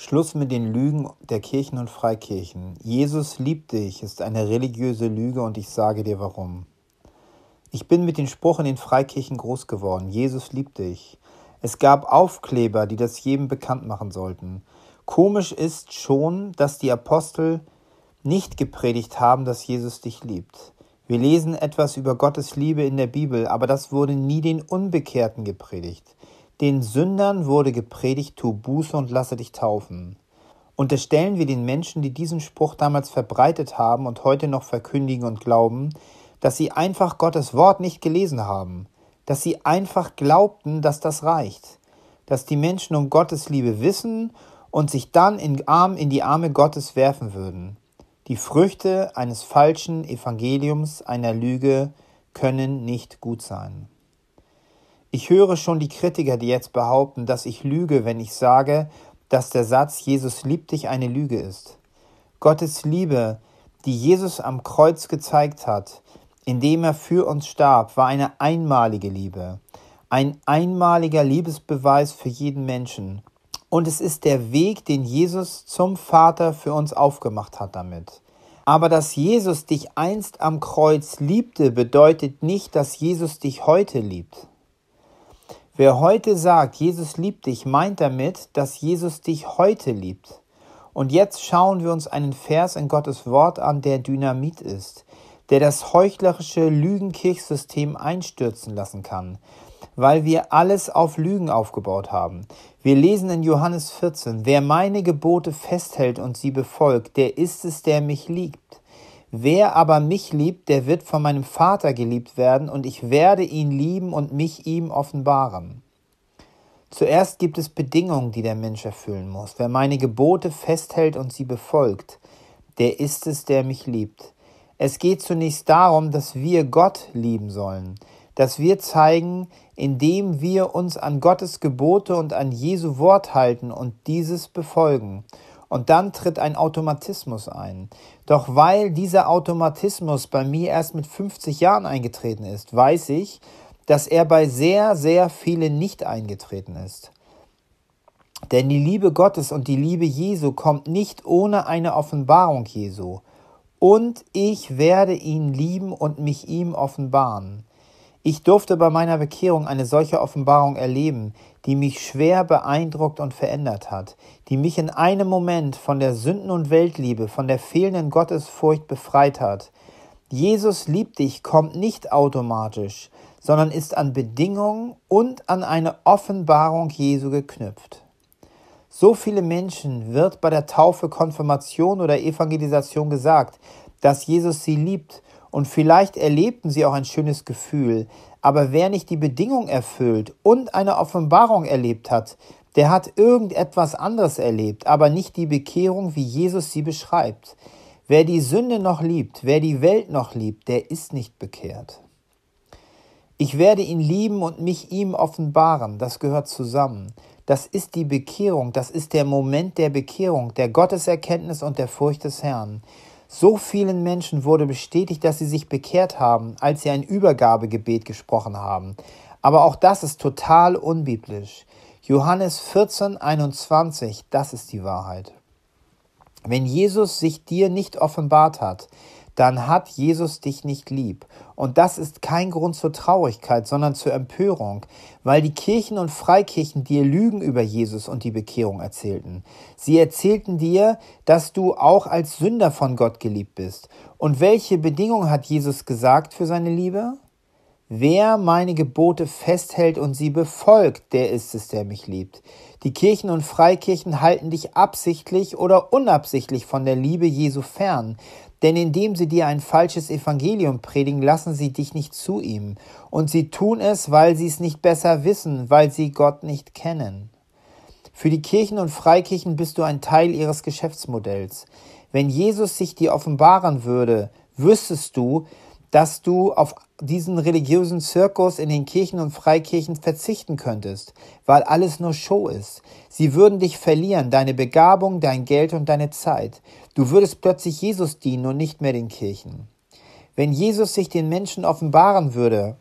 Schluss mit den Lügen der Kirchen und Freikirchen. Jesus liebt dich ist eine religiöse Lüge und ich sage dir warum. Ich bin mit dem Spruch in den Freikirchen groß geworden. Jesus liebt dich. Es gab Aufkleber, die das jedem bekannt machen sollten. Komisch ist schon, dass die Apostel nicht gepredigt haben, dass Jesus dich liebt. Wir lesen etwas über Gottes Liebe in der Bibel, aber das wurde nie den Unbekehrten gepredigt. Den Sündern wurde gepredigt, tu Buße und lasse dich taufen. Unterstellen wir den Menschen, die diesen Spruch damals verbreitet haben und heute noch verkündigen und glauben, dass sie einfach Gottes Wort nicht gelesen haben, dass sie einfach glaubten, dass das reicht, dass die Menschen um Gottes Liebe wissen und sich dann in, Arm, in die Arme Gottes werfen würden. Die Früchte eines falschen Evangeliums, einer Lüge, können nicht gut sein. Ich höre schon die Kritiker, die jetzt behaupten, dass ich lüge, wenn ich sage, dass der Satz Jesus liebt dich eine Lüge ist. Gottes Liebe, die Jesus am Kreuz gezeigt hat, indem er für uns starb, war eine einmalige Liebe, ein einmaliger Liebesbeweis für jeden Menschen. Und es ist der Weg, den Jesus zum Vater für uns aufgemacht hat damit. Aber dass Jesus dich einst am Kreuz liebte, bedeutet nicht, dass Jesus dich heute liebt. Wer heute sagt, Jesus liebt dich, meint damit, dass Jesus dich heute liebt. Und jetzt schauen wir uns einen Vers in Gottes Wort an, der Dynamit ist, der das heuchlerische Lügenkirchsystem einstürzen lassen kann, weil wir alles auf Lügen aufgebaut haben. Wir lesen in Johannes 14, wer meine Gebote festhält und sie befolgt, der ist es, der mich liebt. Wer aber mich liebt, der wird von meinem Vater geliebt werden, und ich werde ihn lieben und mich ihm offenbaren. Zuerst gibt es Bedingungen, die der Mensch erfüllen muss. Wer meine Gebote festhält und sie befolgt, der ist es, der mich liebt. Es geht zunächst darum, dass wir Gott lieben sollen, dass wir zeigen, indem wir uns an Gottes Gebote und an Jesu Wort halten und dieses befolgen. Und dann tritt ein Automatismus ein. Doch weil dieser Automatismus bei mir erst mit 50 Jahren eingetreten ist, weiß ich, dass er bei sehr, sehr vielen nicht eingetreten ist. Denn die Liebe Gottes und die Liebe Jesu kommt nicht ohne eine Offenbarung Jesu. Und ich werde ihn lieben und mich ihm offenbaren. Ich durfte bei meiner Bekehrung eine solche Offenbarung erleben, die mich schwer beeindruckt und verändert hat, die mich in einem Moment von der Sünden- und Weltliebe, von der fehlenden Gottesfurcht befreit hat. Jesus liebt dich kommt nicht automatisch, sondern ist an Bedingungen und an eine Offenbarung Jesu geknüpft. So viele Menschen wird bei der Taufe, Konfirmation oder Evangelisation gesagt, dass Jesus sie liebt und vielleicht erlebten sie auch ein schönes Gefühl, aber wer nicht die Bedingung erfüllt und eine Offenbarung erlebt hat, der hat irgendetwas anderes erlebt, aber nicht die Bekehrung, wie Jesus sie beschreibt. Wer die Sünde noch liebt, wer die Welt noch liebt, der ist nicht bekehrt. Ich werde ihn lieben und mich ihm offenbaren, das gehört zusammen. Das ist die Bekehrung, das ist der Moment der Bekehrung, der Gotteserkenntnis und der Furcht des Herrn. So vielen Menschen wurde bestätigt, dass sie sich bekehrt haben, als sie ein Übergabegebet gesprochen haben. Aber auch das ist total unbiblisch. Johannes 14, 21, das ist die Wahrheit. Wenn Jesus sich dir nicht offenbart hat, dann hat Jesus dich nicht lieb. Und das ist kein Grund zur Traurigkeit, sondern zur Empörung, weil die Kirchen und Freikirchen dir Lügen über Jesus und die Bekehrung erzählten. Sie erzählten dir, dass du auch als Sünder von Gott geliebt bist. Und welche Bedingung hat Jesus gesagt für seine Liebe? Wer meine Gebote festhält und sie befolgt, der ist es, der mich liebt. Die Kirchen und Freikirchen halten dich absichtlich oder unabsichtlich von der Liebe Jesu fern, denn indem sie dir ein falsches Evangelium predigen, lassen sie dich nicht zu ihm, und sie tun es, weil sie es nicht besser wissen, weil sie Gott nicht kennen. Für die Kirchen und Freikirchen bist du ein Teil ihres Geschäftsmodells. Wenn Jesus sich dir offenbaren würde, wüsstest du, dass du auf diesen religiösen Zirkus in den Kirchen und Freikirchen verzichten könntest, weil alles nur Show ist. Sie würden dich verlieren, deine Begabung, dein Geld und deine Zeit. Du würdest plötzlich Jesus dienen und nicht mehr den Kirchen. Wenn Jesus sich den Menschen offenbaren würde,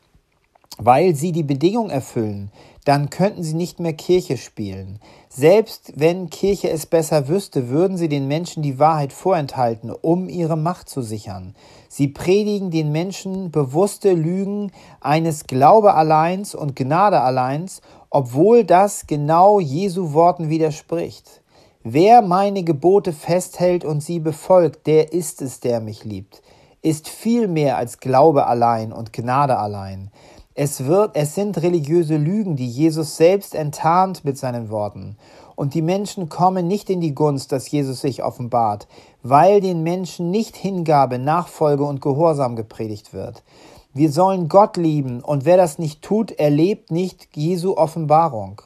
weil sie die Bedingung erfüllen, dann könnten sie nicht mehr Kirche spielen. Selbst wenn Kirche es besser wüsste, würden sie den Menschen die Wahrheit vorenthalten, um ihre Macht zu sichern. Sie predigen den Menschen bewusste Lügen eines Glaube alleins und Gnade alleins, obwohl das genau Jesu Worten widerspricht. Wer meine Gebote festhält und sie befolgt, der ist es, der mich liebt, ist viel mehr als Glaube allein und Gnade allein. Es, wird, es sind religiöse Lügen, die Jesus selbst enttarnt mit seinen Worten. Und die Menschen kommen nicht in die Gunst, dass Jesus sich offenbart, weil den Menschen nicht Hingabe, Nachfolge und Gehorsam gepredigt wird. Wir sollen Gott lieben, und wer das nicht tut, erlebt nicht Jesu Offenbarung.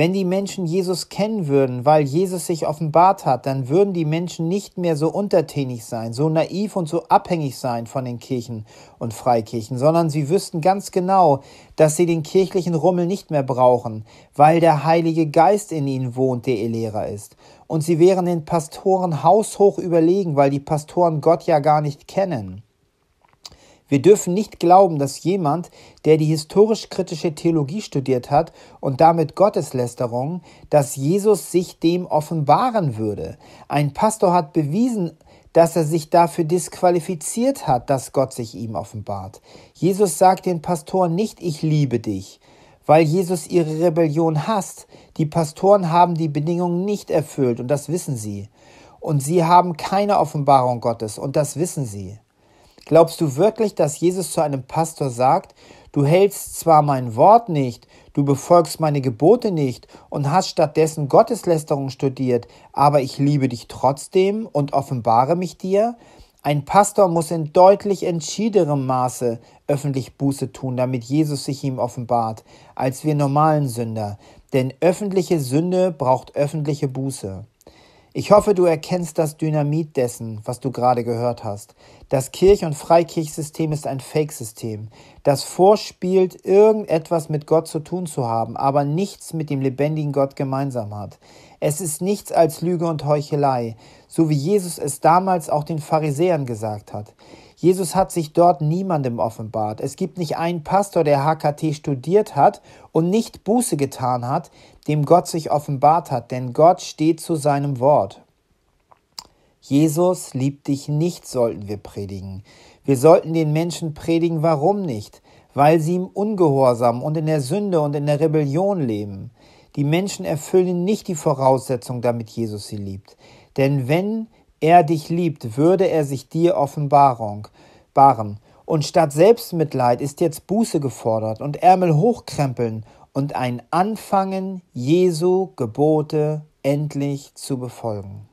Wenn die Menschen Jesus kennen würden, weil Jesus sich offenbart hat, dann würden die Menschen nicht mehr so untertänig sein, so naiv und so abhängig sein von den Kirchen und Freikirchen, sondern sie wüssten ganz genau, dass sie den kirchlichen Rummel nicht mehr brauchen, weil der Heilige Geist in ihnen wohnt, der ihr Lehrer ist. Und sie wären den Pastoren haushoch überlegen, weil die Pastoren Gott ja gar nicht kennen. Wir dürfen nicht glauben, dass jemand, der die historisch-kritische Theologie studiert hat und damit Gotteslästerung, dass Jesus sich dem offenbaren würde. Ein Pastor hat bewiesen, dass er sich dafür disqualifiziert hat, dass Gott sich ihm offenbart. Jesus sagt den Pastoren nicht, ich liebe dich, weil Jesus ihre Rebellion hasst. Die Pastoren haben die Bedingungen nicht erfüllt und das wissen sie. Und sie haben keine Offenbarung Gottes und das wissen sie. Glaubst du wirklich, dass Jesus zu einem Pastor sagt, du hältst zwar mein Wort nicht, du befolgst meine Gebote nicht und hast stattdessen Gotteslästerung studiert, aber ich liebe dich trotzdem und offenbare mich dir? Ein Pastor muss in deutlich entschiederem Maße öffentlich Buße tun, damit Jesus sich ihm offenbart, als wir normalen Sünder. Denn öffentliche Sünde braucht öffentliche Buße. Ich hoffe, du erkennst das Dynamit dessen, was du gerade gehört hast. Das Kirch- und Freikirchsystem ist ein Fake-System, das vorspielt, irgendetwas mit Gott zu tun zu haben, aber nichts mit dem lebendigen Gott gemeinsam hat. Es ist nichts als Lüge und Heuchelei, so wie Jesus es damals auch den Pharisäern gesagt hat. Jesus hat sich dort niemandem offenbart. Es gibt nicht einen Pastor, der HKT studiert hat und nicht Buße getan hat, dem Gott sich offenbart hat, denn Gott steht zu seinem Wort. Jesus liebt dich nicht, sollten wir predigen. Wir sollten den Menschen predigen, warum nicht? Weil sie im Ungehorsam und in der Sünde und in der Rebellion leben. Die Menschen erfüllen nicht die Voraussetzung, damit Jesus sie liebt. Denn wenn er dich liebt, würde er sich dir Offenbarung baren. Und statt Selbstmitleid ist jetzt Buße gefordert und Ärmel hochkrempeln und ein Anfangen Jesu Gebote endlich zu befolgen.